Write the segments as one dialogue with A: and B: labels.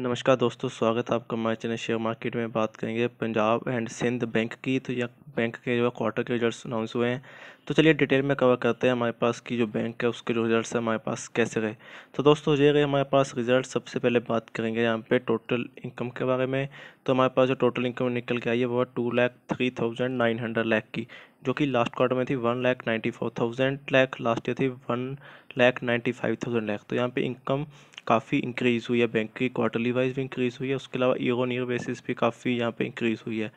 A: नमस्कार दोस्तों स्वागत है आपका हमारे चैनल शेयर मार्केट में बात करेंगे पंजाब एंड सिंध बैंक की तो यह बैंक के जो है क्वार्टर के रिजल्ट्स अनाउंस हुए हैं तो चलिए डिटेल में कवर करते हैं हमारे पास की जो बैंक है उसके जो रिजल्ट्स हमारे पास कैसे रहे तो दोस्तों ये रहे हमारे पास रिजल्ट सबसे पहले बात करेंगे यहाँ पे टोटल इनकम के बारे में तो हमारे पास जो टोटल इनकम निकल के आई है वो two lakh three thousand nine hundred lakh की जो कि लास्ट क्वार्टर में थी one lakh ninety four thousand lakh last year थी one lakh ninety five thousand lakh तो यहाँ पे इनकम काफ़ी इंक्रीज़ हुई है बैंक की क्वार्टरली वाइज भी इंक्रीज़ हुई है उसके अलावा ईयर ऑन ईयर बेसिस भी काफ़ी यहाँ पे इंक्रीज़ हुई है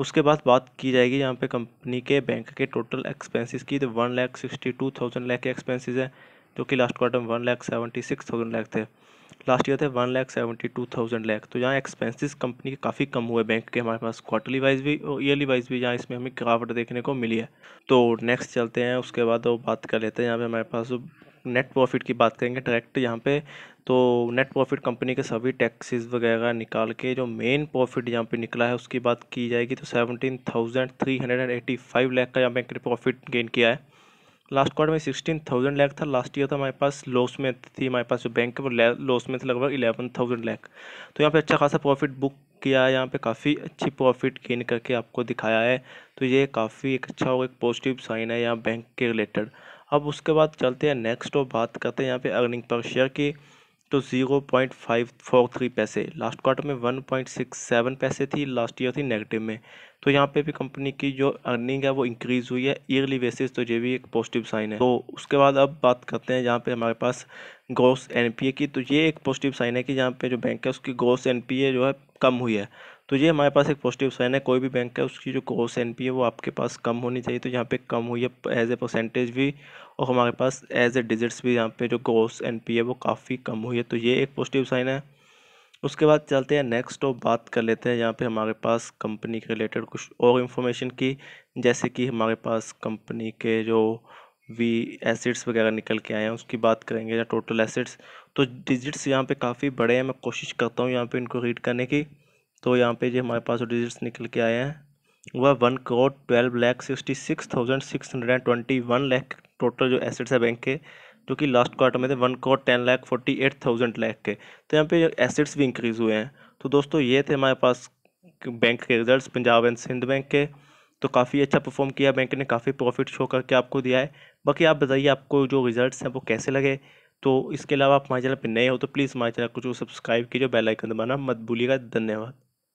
A: उसके बाद बात की जाएगी यहाँ पे कंपनी के बैंक के टोटल एक्सपेंसेस की तो one lakh sixty two thousand lakh के एक्सपेंसेस हैं जो कि लास्ट क्वार्टर में one lakh seventy six thousand lakh थे लास्ट ईयर थे one lakh seventy two thousand lakh तो यहाँ एक्सपेंसेस कंपनी के काफ़ी कम हुए बैंक के हमारे पास क्वार्टरली वाइज भी और ईयरली वाइज भी यहाँ इसमें हमें गिरावट देखने को मिली है तो नेक्स्ट चलते हैं उसके बाद वो बात कर लेते हैं यहाँ पे हमारे पास नेट प्रॉफिट की बात करेंगे डायरेक्ट यहाँ पे तो नेट प्रॉफिट कंपनी के सभी टैक्सेस वगैरह निकाल के जो मेन प्रॉफिट यहाँ पे निकला है उसकी बात की जाएगी तो seventeen thousand three hundred and eighty five lakh का यहाँ बैंक ने प्रॉफिट गेन किया है लास्ट क्वार्टर में सिक्सटीन थाउजेंड लैख था लास्ट ईयर था हमारे पास लॉस में थी हमारे पास जो बैंक है वो लॉस में थी लगभग इलेवन थाउजेंड लैख तो यहाँ पे अच्छा खासा प्रॉफिट बुक किया है यहाँ पे काफ़ी अच्छी प्रॉफिट गेन करके आपको दिखाया है तो ये काफ़ी एक अच्छा और एक पॉजिटिव साइन है यहाँ बैंक के रिलेटेड अब उसके बाद चलते हैं नेक्स्ट और बात करते हैं यहाँ पे अर्निंग पर शेयर की तो zero point five four three पैसे लास्ट क्वार्टर में वन पॉइंट सिक्स सेवन पैसे थी लास्ट ईयर थी नेगेटिव में तो यहाँ पे भी कंपनी की जो अर्निंग है वो इंक्रीज़ हुई है ईयरली बेसिस तो ये भी एक पॉजिटिव साइन है तो उसके बाद अब बात करते हैं यहाँ पे हमारे पास ग्रोस एनपीए की तो ये एक पॉजिटिव साइन है कि यहाँ पे जो बैंक है उसकी ग्रोस एनपीए जो है कम हुई है तो ये हमारे पास एक पॉजिटिव साइन है कोई भी बैंक है उसकी जो कोर्स एन पी है वो आपके पास कम होनी चाहिए तो यहाँ पे कम हुई है एज ए परसेंटेज भी और हमारे पास एज ए डिजिट्स भी यहाँ पे जो कोर्स एन पी है वो काफ़ी कम हुई है तो ये एक पॉजिटिव साइन है उसके बाद चलते हैं नेक्स्ट और बात कर लेते हैं यहाँ पे हमारे पास कंपनी के रिलेटेड कुछ और इन्फॉर्मेशन की जैसे कि हमारे पास कंपनी के जो वी एसिड्स वगैरह निकल के आए हैं उसकी बात करेंगे या टोटल एसिड्स तो डिजिट्स यहाँ पे काफ़ी बड़े हैं मैं कोशिश करता हूँ यहाँ पे इनको रीड करने की तो यहाँ पे जो हमारे पास डिजिट्स निकल के आए हैं वह one crore twelve lakh sixty six thousand six hundred and twenty one lakh total जो एसेट्स है बैंक के जो कि लास्ट क्वार्टर में थे one crore ten lakh forty eight thousand lakh के तो यहाँ पे एसेट्स भी इंक्रीज़ हुए हैं तो दोस्तों ये थे हमारे पास बैंक के result Punjab and Sind bank के तो काफ़ी अच्छा परफॉर्म किया बैंक ने काफ़ी प्रॉफिट शो करके आपको दिया है बाकी आप बताइए आपको जो रिजल्ट्स हैं वो कैसे लगे तो इसके अलावा आप हमारे चैनल पर नए हो तो प्लीज़ हमारे चैनल को जो सब्सक्राइब कीजिए बेल आइकन दबाना मत भूलिएगा धन्यवाद